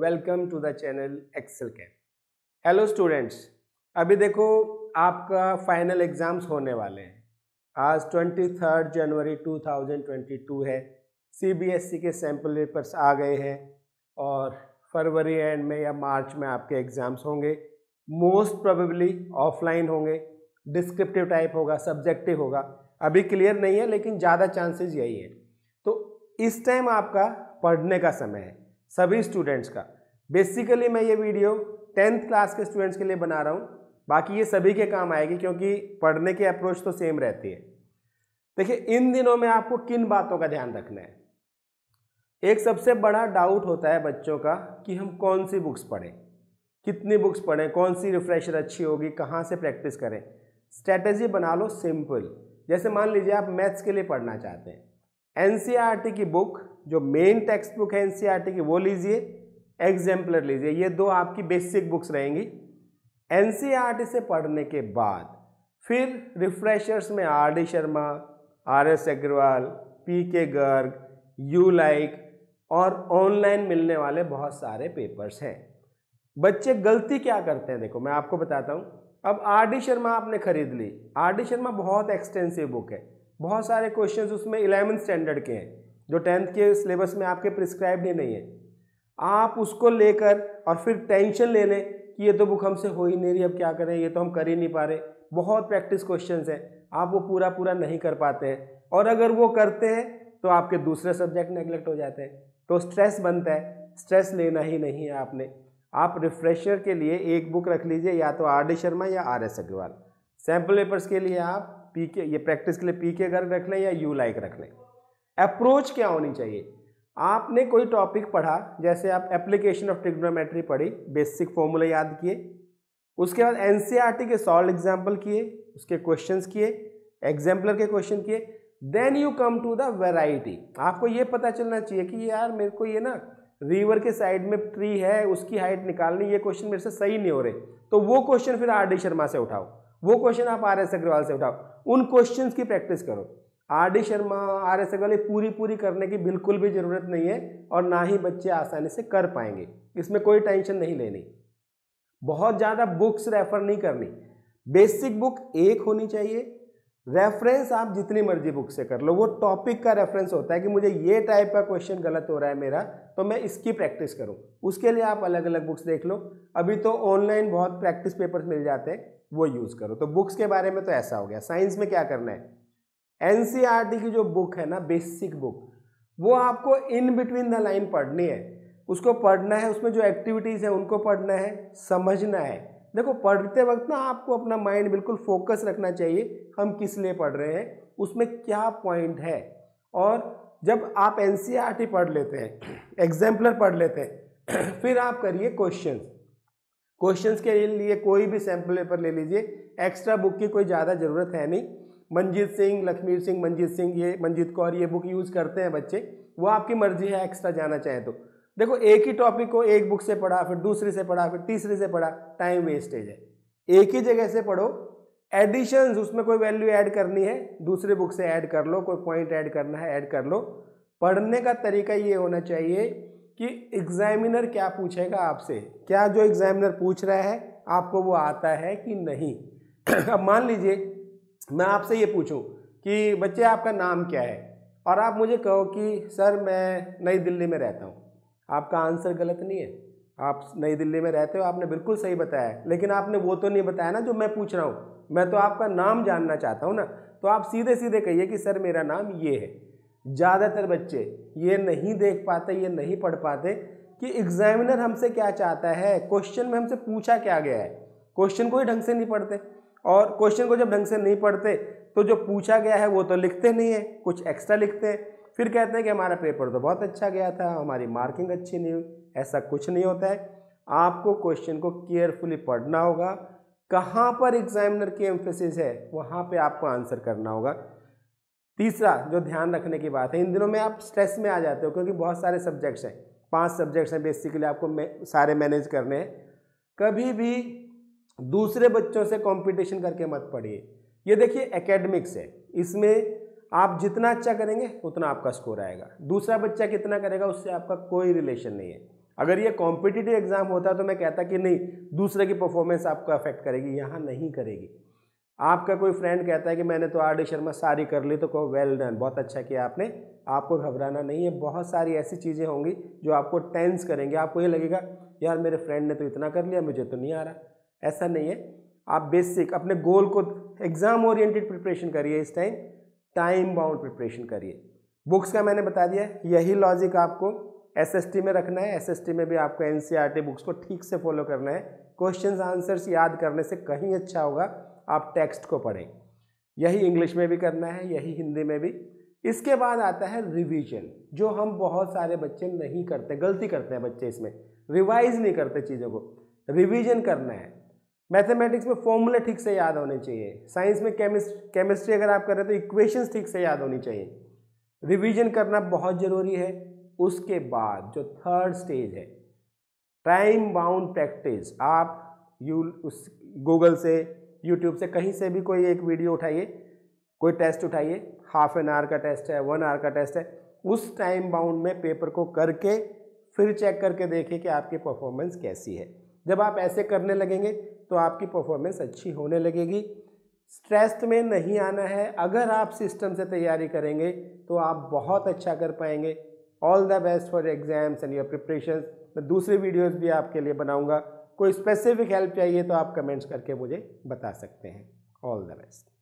welcome to the channel excel cam hello students अभी देखो आपका फाइनल एग्ज़ाम्स होने वाले हैं आज twenty third January two thousand twenty two है सीबीएसई e के सैम्पल पेपर्स आ गए हैं और फरवरी एंड में या मार्च में आपके एग्ज़ाम्स होंगे मोस्ट प्रोबेबली ऑफलाइन होंगे डिस्क्रिप्टिव टाइप होगा सब्जेक्टिव होगा अभी क्लियर नहीं है लेकिन ज़्यादा चांसेस यही है तो इस टाइम आपका पढ़ने का समय है सभी स्टूडेंट्स का बेसिकली मैं ये वीडियो टेंथ क्लास के स्टूडेंट्स के लिए बना रहा हूँ बाकी ये सभी के काम आएगी क्योंकि पढ़ने की अप्रोच तो सेम रहती है देखिए इन दिनों में आपको किन बातों का ध्यान रखना है एक सबसे बड़ा डाउट होता है बच्चों का कि हम कौन सी बुक्स पढ़ें कितनी बुक्स पढ़ें कौन सी रिफ्रेशर अच्छी होगी कहाँ से प्रैक्टिस करें स्ट्रैटेजी बना लो सिंपल जैसे मान लीजिए आप मैथ्स के लिए पढ़ना चाहते हैं एन e की बुक जो मेन टेक्स्ट बुक है एन e की वो लीजिए एग्जाम्पलर लीजिए ये दो आपकी बेसिक बुक्स रहेंगी एन e से पढ़ने के बाद फिर रिफ्रेशर्स में R D Sharma R S Agarwal P K Garg you like और ऑनलाइन मिलने वाले बहुत सारे पेपर्स हैं बच्चे गलती क्या करते हैं देखो मैं आपको बताता हूँ अब आर डी शर्मा आपने खरीद ली आर डी शर्मा बहुत एक्सटेंसिव बुक है बहुत सारे क्वेश्चंस उसमें इलेवेंथ स्टैंडर्ड के हैं जो टेंथ के सिलेबस में आपके प्रिस्क्राइब ही नहीं है आप उसको लेकर और फिर टेंशन ले लें कि ये तो बुक हमसे हो ही नहीं रही अब क्या करें ये तो हम कर ही नहीं पा रहे बहुत प्रैक्टिस क्वेश्चन हैं आप वो पूरा पूरा नहीं कर पाते हैं और अगर वो करते हैं तो आपके दूसरे सब्जेक्ट नेग्लेक्ट हो जाते हैं तो स्ट्रेस बनता है स्ट्रेस लेना ही नहीं है आपने आप रिफ्रेशर के लिए एक बुक रख लीजिए या तो आर डी शर्मा या R S Agarwal sample papers के लिए आप पी के ये प्रैक्टिस के लिए पी के गर्ग रख लें या यू लाइक रख लें अप्रोच क्या होनी चाहिए आपने कोई टॉपिक पढ़ा जैसे आप एप्लीकेशन ऑफ ट्रिग्नोमेट्री पढ़ी बेसिक फॉर्मूला याद किए उसके बाद एन e के सॉल्व एग्जाम्पल किए उसके क्वेश्चंस किए एग्जाम्पलर के क्वेश्चन किए then you come to the variety आपको ये पता चलना चाहिए कि यार मेरे को ये ना रिवर के साइड में ट्री है उसकी हाइट निकालनी ये क्वेश्चन मेरे से सही नहीं हो रहे तो वो क्वेश्चन फिर आर डी शर्मा से उठाओ वो क्वेश्चन आप आर एस अग्रवाल से उठाओ उन क्वेश्चंस की प्रैक्टिस करो R D Sharma R S वाली पूरी पूरी करने की बिल्कुल भी ज़रूरत नहीं है और ना ही बच्चे आसानी से कर पाएंगे इसमें कोई टेंशन नहीं लेनी बहुत ज़्यादा बुक्स रेफ़र नहीं करनी बेसिक बुक एक होनी चाहिए रेफरेंस आप जितनी मर्जी बुक से कर लो वो टॉपिक का रेफरेंस होता है कि मुझे ये टाइप का क्वेश्चन गलत हो रहा है मेरा तो मैं इसकी प्रैक्टिस करूँ उसके लिए आप अलग अलग बुक्स देख लो अभी तो ऑनलाइन बहुत प्रैक्टिस पेपर्स मिल जाते हैं वो यूज़ करो तो बुक्स के बारे में तो ऐसा हो गया साइंस में क्या करना है एनसीईआरटी की जो बुक है ना बेसिक बुक वो आपको इन बिटवीन द लाइन पढ़नी है उसको पढ़ना है उसमें जो एक्टिविटीज़ है उनको पढ़ना है समझना है देखो पढ़ते वक्त ना आपको अपना माइंड बिल्कुल फोकस रखना चाहिए हम किस लिए पढ़ रहे हैं उसमें क्या पॉइंट है और जब आप एन पढ़ लेते हैं एग्जाम्पलर पढ़ लेते हैं फिर आप करिए क्वेश्चन क्वेश्चन के लिए कोई भी सैम्पल पेपर ले लीजिए एक्स्ट्रा बुक की कोई ज़्यादा ज़रूरत है नहीं मंजीत सिंह लखमीर सिंह मंजीत सिंह ये मंजीत कौर ये बुक यूज़ करते हैं बच्चे वो आपकी मर्जी है एक्स्ट्रा जाना चाहें तो देखो एक ही टॉपिक को एक बुक से पढ़ा फिर दूसरी से पढ़ा फिर तीसरी से पढ़ा टाइम वेस्टेज है एक ही जगह से पढ़ो एडिशन उसमें कोई वैल्यू ऐड करनी है दूसरे बुक से ऐड कर लो कोई पॉइंट ऐड करना है ऐड कर लो पढ़ने का तरीका ये होना चाहिए कि एग्जामिनर क्या पूछेगा आपसे क्या जो एग्जामिनर पूछ रहा है आपको वो आता है कि नहीं अब मान लीजिए मैं आपसे ये पूछूं कि बच्चे आपका नाम क्या है और आप मुझे कहो कि सर मैं नई दिल्ली में रहता हूँ आपका आंसर गलत नहीं है आप नई दिल्ली में रहते हो आपने बिल्कुल सही बताया लेकिन आपने वो तो नहीं बताया ना जो मैं पूछ रहा हूँ मैं तो आपका नाम जानना चाहता हूँ ना तो आप सीधे सीधे कहिए कि सर मेरा नाम ये है ज़्यादातर बच्चे ये नहीं देख पाते ये नहीं पढ़ पाते कि एग्जामिनर हमसे क्या चाहता है क्वेश्चन में हमसे पूछा क्या गया है क्वेश्चन कोई ढंग से नहीं पढ़ते और क्वेश्चन को जब ढंग से नहीं पढ़ते तो जो पूछा गया है वो तो लिखते नहीं है कुछ एक्स्ट्रा लिखते हैं फिर कहते हैं कि हमारा पेपर तो बहुत अच्छा गया था हमारी मार्किंग अच्छी नहीं हुई ऐसा कुछ नहीं होता है आपको क्वेश्चन को केयरफुली पढ़ना होगा कहाँ पर एग्जामिनर की एम्फेसिस है वहाँ पे आपको आंसर करना होगा तीसरा जो ध्यान रखने की बात है इन दिनों में आप स्ट्रेस में आ जाते हो क्योंकि बहुत सारे सब्जेक्ट्स हैं पांच सब्जेक्ट्स हैं बेसिकली आपको सारे मैनेज करने हैं कभी भी दूसरे बच्चों से कंपटीशन करके मत पढ़िए ये देखिए एकेडमिक्स है इसमें आप जितना अच्छा करेंगे उतना आपका स्कोर आएगा दूसरा बच्चा कितना करेगा उससे आपका कोई रिलेशन नहीं है अगर ये कॉम्पिटिटिव एग्जाम होता तो मैं कहता कि नहीं दूसरे की परफॉर्मेंस आपको अफेक्ट करेगी यहाँ नहीं करेगी आपका कोई फ्रेंड कहता है कि मैंने तो आर डी शर्मा सारी कर ली तो कहो वेल डन बहुत अच्छा किया आपने आपको घबराना नहीं है बहुत सारी ऐसी चीज़ें होंगी जो आपको टेंस करेंगे आपको ये लगेगा यार मेरे फ्रेंड ने तो इतना कर लिया मुझे तो नहीं आ रहा ऐसा नहीं है आप बेसिक अपने गोल को एग्ज़ाम ओरिएंटेड प्रिपरेशन करिए इस टाइम टाइम बाउंड प्रिपरेशन करिए बुक्स का मैंने बता दिया यही लॉजिक आपको एसएसटी में रखना है एसएसटी में भी आपको एनसीईआरटी बुक्स e को ठीक से फॉलो करना है क्वेश्चन आंसर्स याद करने से कहीं अच्छा होगा आप टेक्स्ट को पढ़ें यही इंग्लिश में भी करना है यही हिंदी में भी इसके बाद आता है रिवीजन जो हम बहुत सारे बच्चे नहीं करते गलती करते हैं बच्चे इसमें रिवाइज नहीं करते चीज़ों को रिवीजन करना है मैथमेटिक्स में फॉर्मूले ठीक से याद होने चाहिए साइंस में केमिस्ट केमिस्ट्री अगर आप कर रहे हैं तो इक्वेशंस ठीक से याद होनी चाहिए रिवीजन करना बहुत ज़रूरी है उसके बाद जो थर्ड स्टेज है टाइम बाउंड प्रैक्टिस आप यू उस गूगल से यूट्यूब से कहीं से भी कोई एक वीडियो उठाइए कोई टेस्ट उठाइए हाफ एन आवर का टेस्ट है वन आवर का टेस्ट है उस टाइम बाउंड में पेपर को करके फिर चेक करके देखें कि आपकी परफॉर्मेंस कैसी है जब आप ऐसे करने लगेंगे तो आपकी परफॉर्मेंस अच्छी होने लगेगी स्ट्रेस्ड में नहीं आना है अगर आप सिस्टम से तैयारी करेंगे तो आप बहुत अच्छा कर पाएंगे all the best for exams and your preparation मैं दूसरे वीडियोस भी आपके लिए बनाऊंगा कोई स्पेसिफिक हेल्प चाहिए तो आप कमेंट्स करके मुझे बता सकते हैं ऑल द बेस्ट